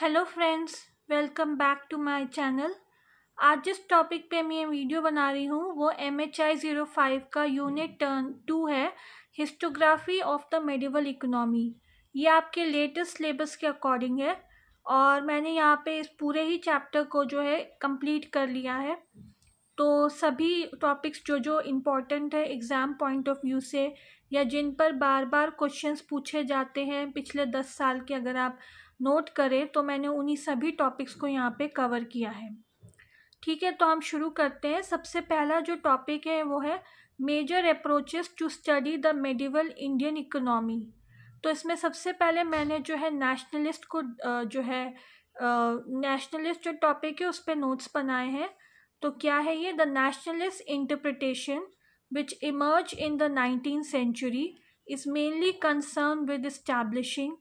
Hello friends welcome back to my channel आज जिस topic पे मैं ये वीडियो बना रही हूँ वो M H I zero five का यूनिट टर्न टू है historiography of the medieval economy ये आपके लेटेस्ट सिलेबस के अकॉर्डिंग है और मैंने यहाँ पे इस पूरे ही चैप्टर को जो है कंप्लीट कर लिया है तो सभी टॉपिक्स जो जो इम्पॉर्टेंट है एग्ज़ाम पॉइंट ऑफ व्यू से या जिन पर बार बार क्वेश्चंस पूछे जाते हैं पिछले दस साल के अगर आप नोट करें तो मैंने उन्हीं सभी टॉपिक्स को यहाँ पे कवर किया है ठीक है तो हम शुरू करते हैं सबसे पहला जो टॉपिक है वो है major approaches to study the medieval Indian economy तो इसमें सबसे पहले मैंने जो है नेशनलिस्ट को जो है नेशनलिस्ट जो टॉपिक है उस पर नोट्स बनाए हैं तो क्या है ये the nationalist interpretation which emerge in the nineteen century is mainly concern with establishing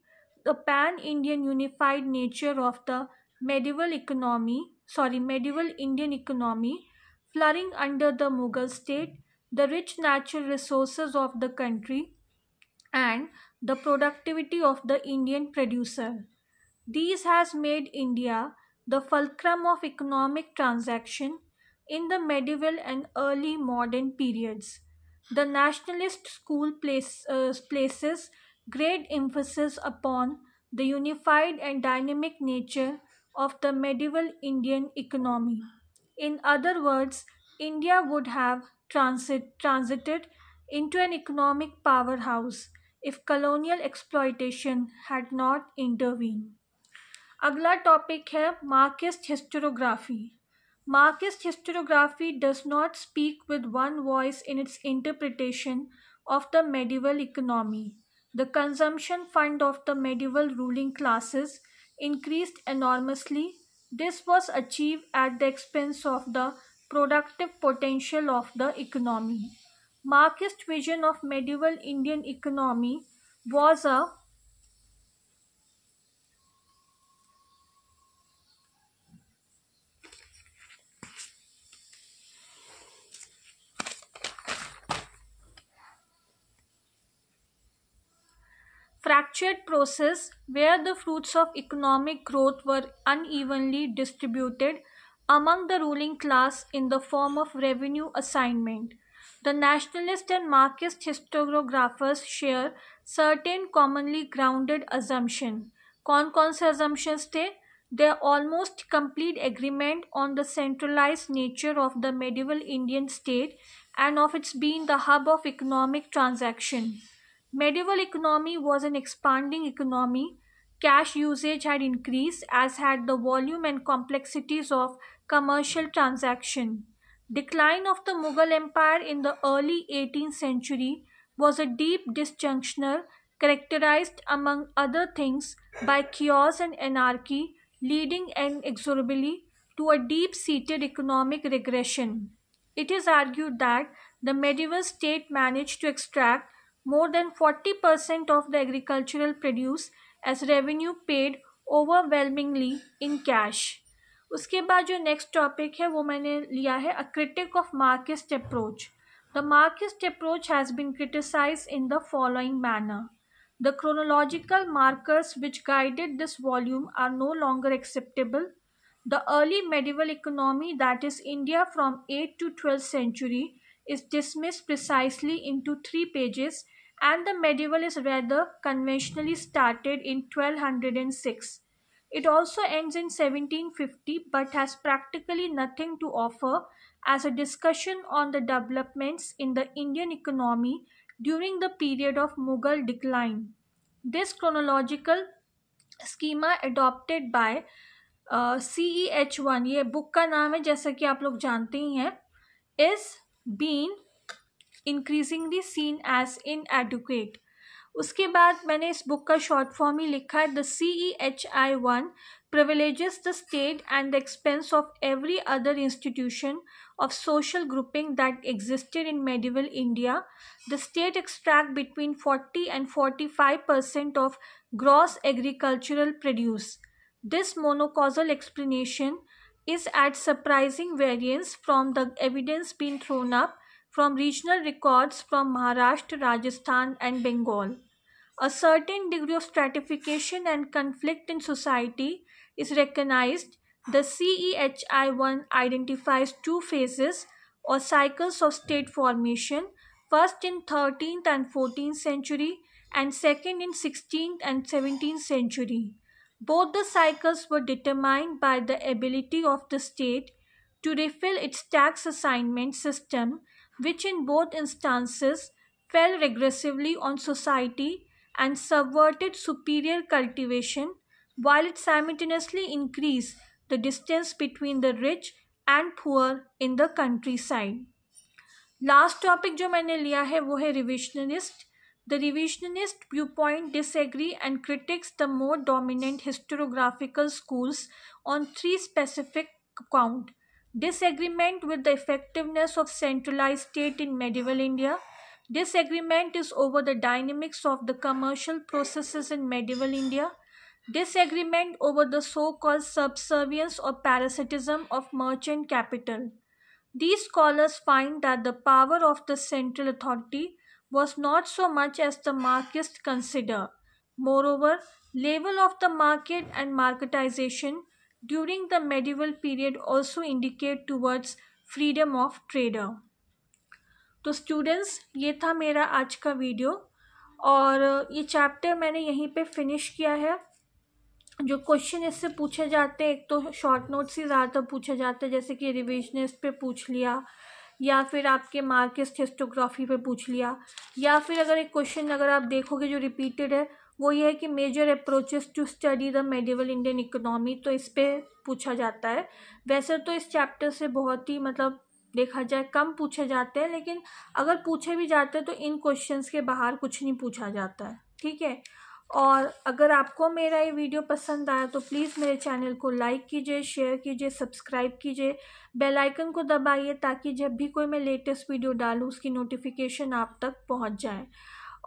the pan-Indian unified nature of the medieval economy, sorry, medieval Indian economy, flourishing under the Mughal state, the rich natural resources of the country, and the productivity of the Indian producer. These has made India the fulcrum of economic transaction in the medieval and early modern periods. The nationalist school place, uh, places great emphasis upon the unified and dynamic nature of the medieval Indian economy. In other words, India would have transit, transited into an economic powerhouse if colonial exploitation had not intervened. अगला topic है Marxist हिस्टोरोग्राफी मार्किस्ट हिस्टोरोग्राफी does not speak with one voice in its interpretation of the medieval economy. The consumption fund of the medieval ruling classes increased enormously. This was achieved at the expense of the productive potential of the economy. Marxist vision of medieval Indian economy was a fractured process where the fruits of economic growth were unevenly distributed among the ruling class in the form of revenue assignment. The nationalist and Marxist historiographers share certain commonly grounded assumptions. कौन कौन assumptions थे? Their almost complete agreement on the centralized nature of the medieval Indian state and of its being the hub of economic transaction. Medieval economy was an expanding economy. Cash usage had increased as had the volume and complexities of commercial transaction. Decline of the Mughal Empire in the early 18th century was a deep disjunctional characterized among other things by chaos and anarchy leading inexorably to a deep-seated economic regression. It is argued that the medieval state managed to extract more than 40% of the agricultural produce as revenue paid overwhelmingly in cash. उसके बाद जो next topic है वो मैंने लिया है a uh critic of Marxist approach. The Marxist approach has been criticized in the following manner. The chronological markers which guided this volume are no longer acceptable. The early medieval economy, that is India from 8th to 12th century, is dismissed precisely into three pages and the medieval is rather conventionally started in 1206. It also ends in 1750 but has practically nothing to offer as a discussion on the developments in the Indian economy during the period of Mughal decline. This chronological schema adopted by Ceh1, H one ये book का नाम है जैसा कि आप लोग जानते ही हैं Increasingly seen as inadequate. उसके बाद मैंने इस बुक का शॉर्ट फॉर्म ही लिखा है the C E H privileges the state and the expense of every other institution of social grouping that existed in medieval India. The state extract between 40 and 45 percent of gross agricultural produce. This monocausal explanation is at surprising variance from the evidence being thrown up from regional records from Maharashtra, Rajasthan, and Bengal. A certain degree of stratification and conflict in society is recognized. The CEHI1 identifies two phases or cycles of state formation, first in 13th and 14th century and second in 16th and 17th century. Both the cycles were determined by the ability of the state to refill its tax assignment system which in both instances fell regressively on society and subverted superior cultivation, while it simultaneously increased the distance between the rich and poor in the countryside. Last topic jo maine liya hai wo hai revisionist. The revisionist viewpoint disagree and criticizes the more dominant historiographical schools on three specific counts. Disagreement with the effectiveness of centralized state in medieval India. Disagreement is over the dynamics of the commercial processes in medieval India. Disagreement over the so called subservience or parasitism of merchant capital. These scholars find that the power of the central authority was not so much as the Marxists consider. Moreover, level of the market and marketization during the medieval period also indicate towards freedom of trader तो students ये था मेरा आज का video और ये chapter मैंने यहीं पर फिनिश किया है जो क्वेश्चन इससे पूछे जाते हैं एक तो शॉर्ट नोट से ज़्यादातर पूछे जाते हैं जैसे कि रिविजनिस्ट पे पूछ लिया या फिर आपके मार्किस्ट हिस्टोग्राफी पे पूछ लिया या फिर अगर एक क्वेश्चन अगर आप देखोगे जो रिपीटेड है वो ये है कि major approaches to study the medieval Indian economy तो इस पर पूछा जाता है वैसे तो इस चैप्टर से बहुत ही मतलब देखा जाए कम पूछे जाते हैं लेकिन अगर पूछे भी जाते हैं तो इन क्वेश्चंस के बाहर कुछ नहीं पूछा जाता है ठीक है और अगर आपको मेरा ये वीडियो पसंद आया तो प्लीज़ मेरे चैनल को लाइक कीजिए शेयर कीजिए सब्सक्राइब कीजिए बेल आइकन को दबाइए ताकि जब भी कोई मैं लेटेस्ट वीडियो डालूँ उसकी नोटिफिकेशन आप तक पहुंच जाए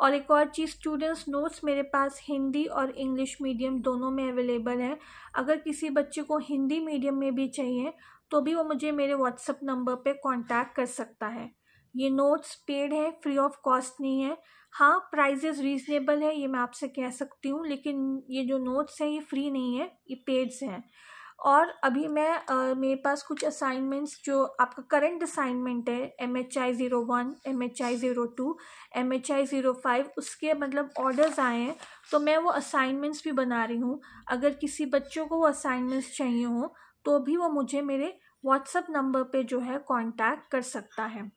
और एक और चीज़ स्टूडेंट्स नोट्स मेरे पास हिंदी और इंग्लिश मीडियम दोनों में अवेलेबल है अगर किसी बच्चे को हिंदी मीडियम में भी चाहिए तो भी वो मुझे मेरे व्हाट्सअप नंबर पे कांटेक्ट कर सकता है ये नोट्स पेड है फ्री ऑफ कॉस्ट नहीं है हाँ प्राइजेज रीजनेबल है ये मैं आपसे कह सकती हूँ लेकिन ये जो नोट्स हैं ये फ्री नहीं है ये पेड्स हैं और अभी मैं आ, मेरे पास कुछ असाइनमेंट्स जो आपका करंट असाइनमेंट है M H I zero one M H I zero two M H I zero five उसके मतलब ऑर्डर्स आए हैं तो मैं वो असाइनमेंट्स भी बना रही हूँ अगर किसी बच्चों को वो असाइनमेंट्स चाहिए हों तो भी वो मुझे मेरे व्हाट्सअप नंबर पे जो है कांटेक्ट कर सकता है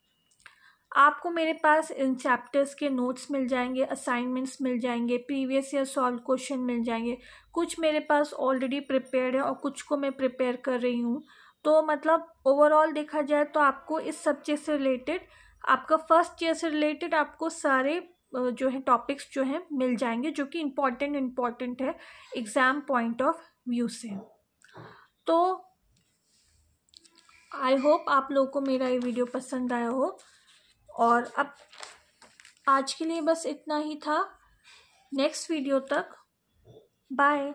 आपको मेरे पास इन चैप्टर्स के नोट्स मिल जाएंगे असाइनमेंट्स मिल जाएंगे प्रीवियस ईयर सॉल्व क्वेश्चन मिल जाएंगे कुछ मेरे पास ऑलरेडी प्रिपेयर है और कुछ को मैं प्रिपेयर कर रही हूँ तो मतलब ओवरऑल देखा जाए तो आपको इस सब्जेक्ट से रिलेटेड आपका फर्स्ट ईयर से रिलेटेड आपको सारे जो है टॉपिक्स जो हैं मिल जाएंगे जो कि इम्पॉर्टेंट इम्पॉर्टेंट है एग्ज़ाम पॉइंट ऑफ व्यू से तो आई होप आप लोगों को मेरा ये वीडियो पसंद आया हो और अब आज के लिए बस इतना ही था नेक्स्ट वीडियो तक बाय